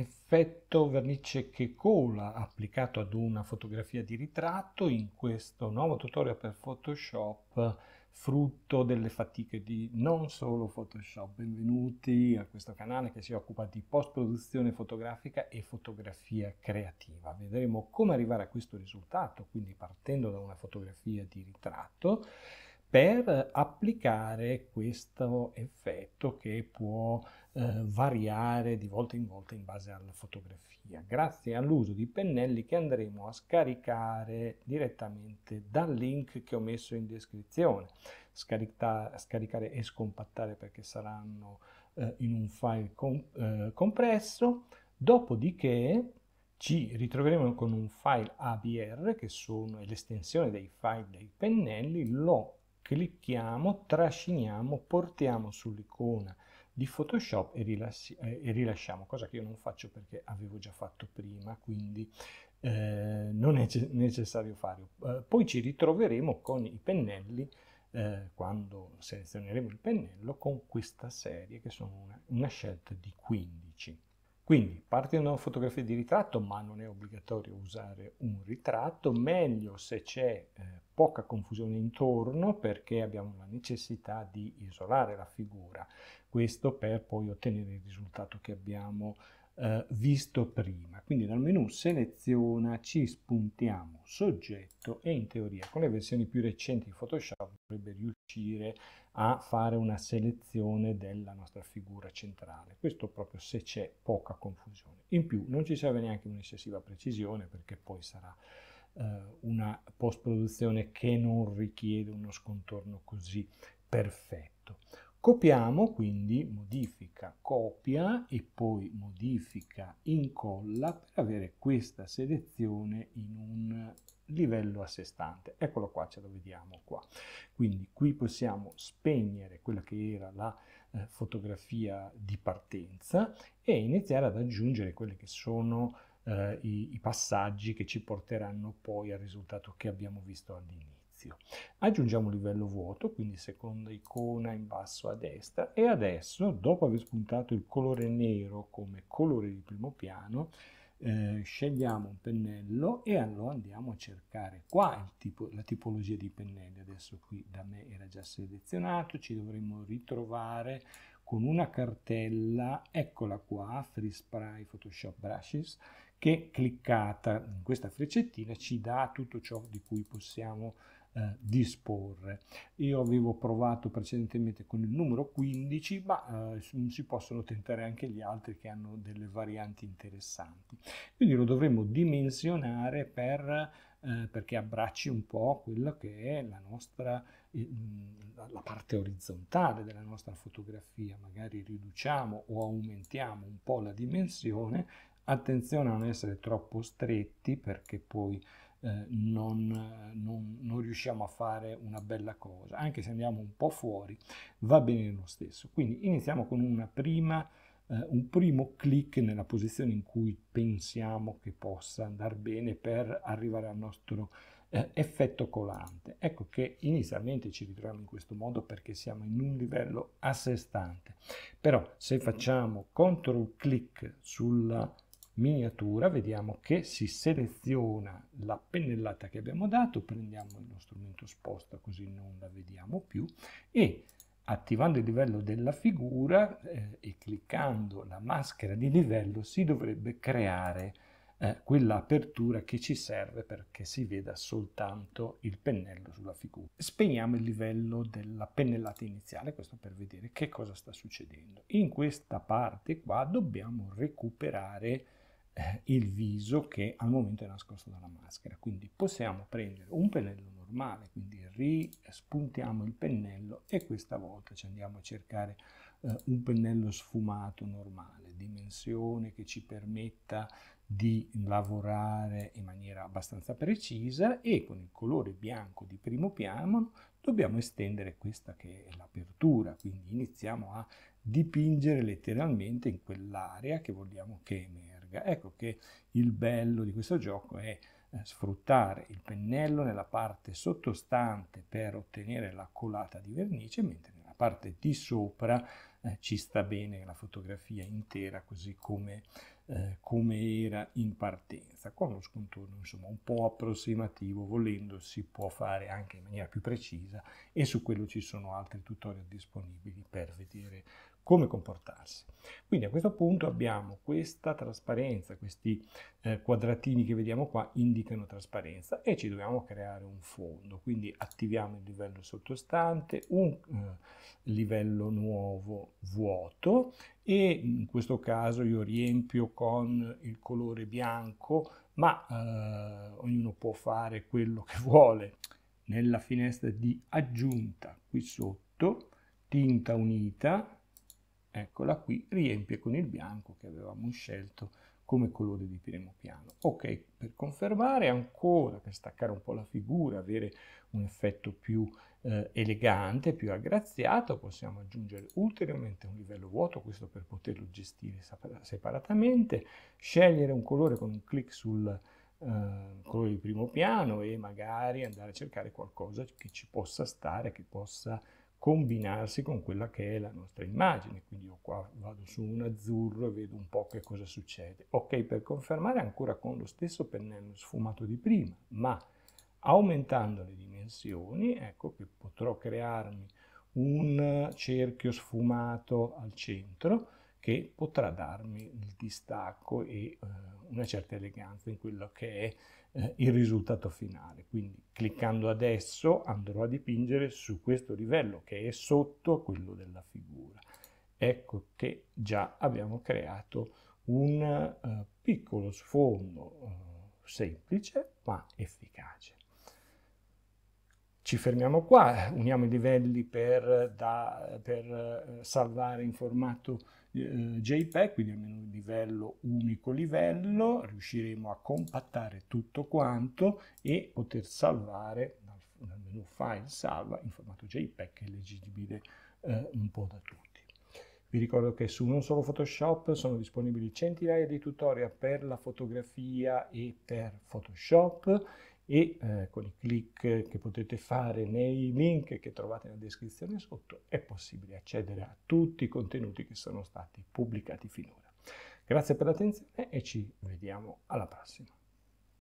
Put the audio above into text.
effetto vernice che cola applicato ad una fotografia di ritratto in questo nuovo tutorial per Photoshop frutto delle fatiche di non solo Photoshop. Benvenuti a questo canale che si occupa di post-produzione fotografica e fotografia creativa. Vedremo come arrivare a questo risultato, quindi partendo da una fotografia di ritratto per applicare questo effetto che può eh, variare di volta in volta in base alla fotografia, grazie all'uso di pennelli che andremo a scaricare direttamente dal link che ho messo in descrizione, Scarita, scaricare e scompattare perché saranno eh, in un file com, eh, compresso, dopodiché ci ritroveremo con un file ABR che sono l'estensione dei file dei pennelli, lo clicchiamo, trasciniamo, portiamo sull'icona di Photoshop e, rilassi, eh, e, rilasciamo, cosa che io non faccio perché avevo già fatto prima, quindi eh, non è necessario farlo. Eh, poi ci ritroveremo con i pennelli, eh, quando selezioneremo il pennello, con questa serie che sono una, una scelta di 15. Quindi, partendo da una fotografia di ritratto, ma non è obbligatorio usare un ritratto, meglio se c'è eh, poca confusione intorno perché abbiamo la necessità di isolare la figura, questo per poi ottenere il risultato che abbiamo eh, visto prima. Quindi dal menu seleziona, ci spuntiamo soggetto e in teoria con le versioni più recenti di Photoshop dovrebbe riuscire a fare una selezione della nostra figura centrale. Questo proprio se c'è poca confusione. In più non ci serve neanche un'eccessiva precisione perché poi sarà eh, una post-produzione che non richiede uno scontorno così perfetto. Copiamo quindi modifica copia e poi modifica incolla per avere questa selezione in un livello a sé stante. Eccolo qua, ce lo vediamo qua. Quindi qui possiamo spegnere quella che era la eh, fotografia di partenza e iniziare ad aggiungere quelli che sono eh, i, i passaggi che ci porteranno poi al risultato che abbiamo visto all'inizio inizio. Aggiungiamo un livello vuoto, quindi seconda icona in basso a destra e adesso, dopo aver spuntato il colore nero come colore di primo piano, eh, scegliamo un pennello e allora andiamo a cercare qua tipo, la tipologia di pennelli. Adesso qui da me era già selezionato, ci dovremmo ritrovare con una cartella, eccola qua, Free Spray Photoshop Brushes, che cliccata in questa freccettina ci dà tutto ciò di cui possiamo eh, disporre. Io avevo provato precedentemente con il numero 15, ma eh, si possono tentare anche gli altri che hanno delle varianti interessanti. Quindi lo dovremmo dimensionare per, eh, perché abbracci un po' quella che è la nostra mm, la parte orizzontale della nostra fotografia, magari riduciamo o aumentiamo un po' la dimensione Attenzione a non essere troppo stretti perché poi eh, non, non, non, riusciamo a fare una bella cosa, anche se andiamo un po' fuori, va bene lo stesso. Quindi iniziamo con prima, eh, un primo click nella posizione in cui pensiamo che possa andare bene per arrivare al nostro eh, effetto colante. Ecco che inizialmente ci ritroviamo in questo modo perché siamo in un livello a sé stante, però se facciamo CTRL click sulla miniatura vediamo che si seleziona la pennellata che abbiamo dato, prendiamo lo strumento sposta così non la vediamo più e attivando il livello della figura eh, e cliccando la maschera di livello si dovrebbe creare eh, quell'apertura che ci serve perché si veda soltanto il pennello sulla figura. Spegniamo il livello della pennellata iniziale, questo per vedere che cosa sta succedendo. In questa parte qua dobbiamo recuperare eh, il viso che al momento è nascosto dalla maschera. Quindi possiamo prendere un pennello normale, quindi rispuntiamo il pennello e questa volta ci andiamo a cercare eh, un pennello sfumato normale, dimensione che ci permetta di lavorare in maniera abbastanza precisa e con il colore bianco di primo piano dobbiamo estendere questa che è l'apertura, quindi iniziamo a dipingere letteralmente in quell'area che vogliamo che larga. Ecco che il bello di questo gioco è eh, sfruttare il pennello nella parte sottostante per ottenere la colata di vernice, mentre nella parte di sopra eh, ci sta bene la fotografia intera così come, eh, come era in partenza. Con uno scontorno insomma un po' approssimativo, volendo si può fare anche in maniera più precisa e su quello ci sono altri tutorial disponibili per vedere come comportarsi. Quindi a questo punto abbiamo questa trasparenza, questi eh, quadratini che vediamo qua indicano trasparenza e ci dobbiamo creare un fondo, quindi attiviamo il livello sottostante, un eh, livello nuovo vuoto e in questo caso io riempio con il colore bianco, ma eh, ognuno può fare quello che vuole. Nella finestra di aggiunta qui sotto, tinta unita, eccola qui, riempie con il bianco che avevamo scelto come colore di primo piano. Ok, per confermare ancora, per staccare un po' la figura, avere un effetto più eh, elegante, più aggraziato, possiamo aggiungere ulteriormente un livello vuoto, questo per poterlo gestire separatamente, scegliere un colore con un clic sul eh, colore di primo piano e magari andare a cercare qualcosa che ci possa stare, che possa combinarsi con quella che è la nostra immagine. Quindi io qua vado su un azzurro e vedo un po' che cosa succede. Ok, per confermare ancora con lo stesso pennello sfumato di prima, ma aumentando le dimensioni, ecco che potrò crearmi un cerchio sfumato al centro che potrà darmi il distacco e eh, una certa eleganza in quello che è eh, il risultato finale. Quindi cliccando adesso andrò a dipingere su questo livello che è sotto quello della figura. Ecco che già abbiamo creato un eh, piccolo sfondo eh, semplice ma efficace. Ci fermiamo qua, uniamo i livelli per, da, per eh, salvare in formato eh, JPEG, quindi almeno un livello unico livello, riusciremo a compattare tutto quanto e poter salvare dal menu file salva in formato JPEG che è leggibile eh, un po' da tutti. Vi ricordo che su non solo Photoshop sono disponibili centinaia di tutorial per la fotografia e per Photoshop e eh, con i clic che potete fare nei link che trovate nella descrizione sotto è possibile accedere a tutti i contenuti che sono stati pubblicati finora. Grazie per l'attenzione e ci vediamo alla prossima.